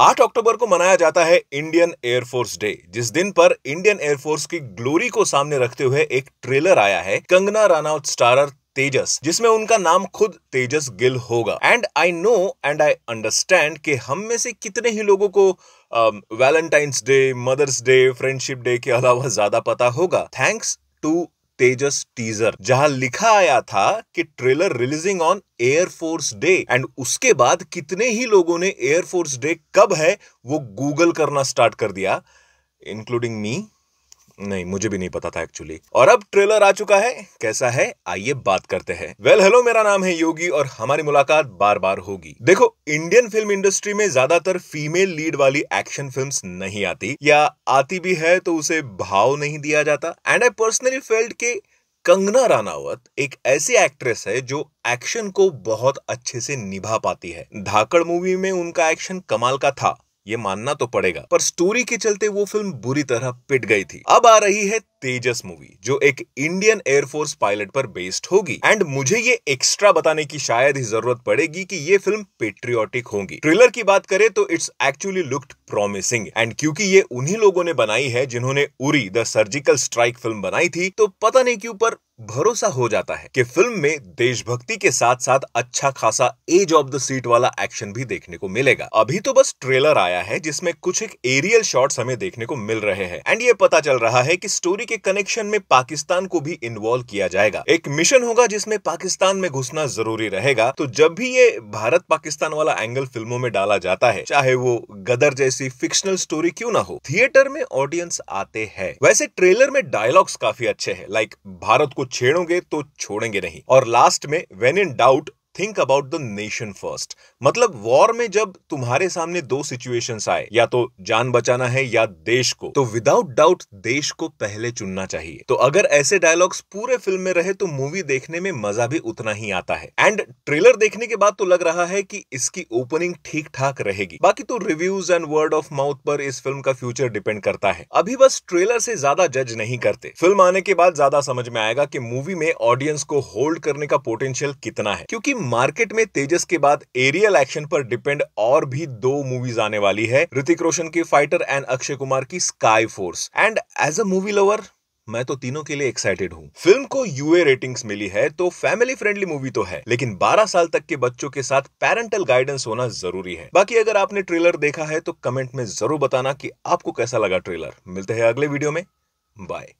8 अक्टूबर को मनाया जाता है इंडियन एयरफोर्स डे जिस दिन पर इंडियन एयरफोर्स की ग्लोरी को सामने रखते हुए एक ट्रेलर आया है कंगना रनआउट स्टारर तेजस जिसमें उनका नाम खुद तेजस गिल होगा and I know and I understand कि हम में से कितने ही लोगों को Valentine's Day Mother's Day Friendship Day के अलावा ज्यादा पता होगा थैंक्स टू तेजस टीजर जहां लिखा आया था कि trailer releasing on Air Force Day and उसके बाद कितने ही लोगों ने एयरफोर्स डे कब है वो गूगल करना स्टार्ट कर दिया इंक्लूडिंग मी नहीं मुझे भी नहीं पता था एक्चुअली और अब ट्रेलर आ चुका है कैसा है आइए बात करते हैं वेल well, हेलो मेरा नाम है योगी और हमारी मुलाकात बार बार होगी देखो इंडियन फिल्म इंडस्ट्री में ज्यादातर फीमेल लीड वाली एक्शन फिल्म्स नहीं आती या आती भी है तो उसे भाव नहीं दिया जाता एंड आई पर्सनली फेल्ट के कंगना रानावत एक ऐसी एक्ट्रेस है जो एक्शन को बहुत अच्छे से निभा पाती है धाकड़ मूवी में उनका एक्शन कमाल का था ये मानना तो पड़ेगा पर स्टोरी के चलते वो फिल्म बुरी तरह पिट गई थी अब आ रही है तेजस मूवी जो एक इंडियन एयरफोर्स पायलट पर बेस्ड होगी एंड मुझे ये एक्स्ट्रा बताने की शायद ही जरूरत पड़ेगी कि ये फिल्म पेट्रियोटिक होगी ट्रेलर की बात करें तो it's actually looked promising and क्योंकि ये उन्हीं लोगों ने बनाई है जिन्होंने Uri the surgical strike film बनाई थी तो पता नहीं क्यों पर भरोसा हो जाता है कि फिल्म में देशभक्ति के साथ साथ अच्छा खासा एज ऑफ द सीट वाला एक्शन भी देखने को मिलेगा अभी तो बस ट्रेलर आया है जिसमें कुछ एक एरियल शॉट्स हमें देखने को मिल रहे हैं एंड ये पता चल रहा है कि स्टोरी के कनेक्शन में पाकिस्तान को भी इन्वॉल्व किया जाएगा एक मिशन होगा जिसमें पाकिस्तान में घुसना जरूरी रहेगा तो जब भी ये भारत पाकिस्तान वाला एंगल फिल्मों में डाला जाता है चाहे वो गदर जैसी फिक्शनल स्टोरी क्यों ना हो थिएटर में ऑडियंस आते हैं वैसे ट्रेलर में डायलॉग्स काफी अच्छे हैं लाइक भारत को छेड़ोगे तो छोड़ेंगे नहीं और लास्ट में when in doubt think about the nation first मतलब वॉर में जब तुम्हारे सामने दो सिचुएशन आए या तो जान बचाना है या देश को तो विदाउट डाउट देश को पहले चुनना चाहिए तो अगर ऐसे डायलॉग्स पूरे फिल्म में रहे तो मूवी देखने में मजा भी उतना ही आता है एंड ट्रेलर देखने के बाद तो लग रहा है कि इसकी ओपनिंग ठीक ठाक रहेगी बाकी तो reviews and word of mouth पर इस फिल्म का फ्यूचर डिपेंड करता है अभी बस ट्रेलर से ज्यादा जज नहीं करते फिल्म आने के बाद ज्यादा समझ में आएगा कि मूवी में ऑडियंस को होल्ड करने का पोटेंशियल कितना है क्योंकि मार्केट में तेजस के बाद एरियल एक्शन पर डिपेंड और भी दो मूवीज आने वाली है ऋतिक रोशन की फाइटर एंड अक्षय कुमार की Sky Force and as a movie lover मैं तो तीनों के लिए एक्साइटेड हूँ फिल्म को यूए रेटिंग्स मिली है तो फैमिली फ्रेंडली मूवी तो है लेकिन 12 साल तक के बच्चों के साथ पेरेंटल गाइडेंस होना जरूरी है बाकी अगर आपने ट्रेलर देखा है तो कमेंट में जरूर बताना कि आपको कैसा लगा ट्रेलर मिलते हैं अगले वीडियो में बाय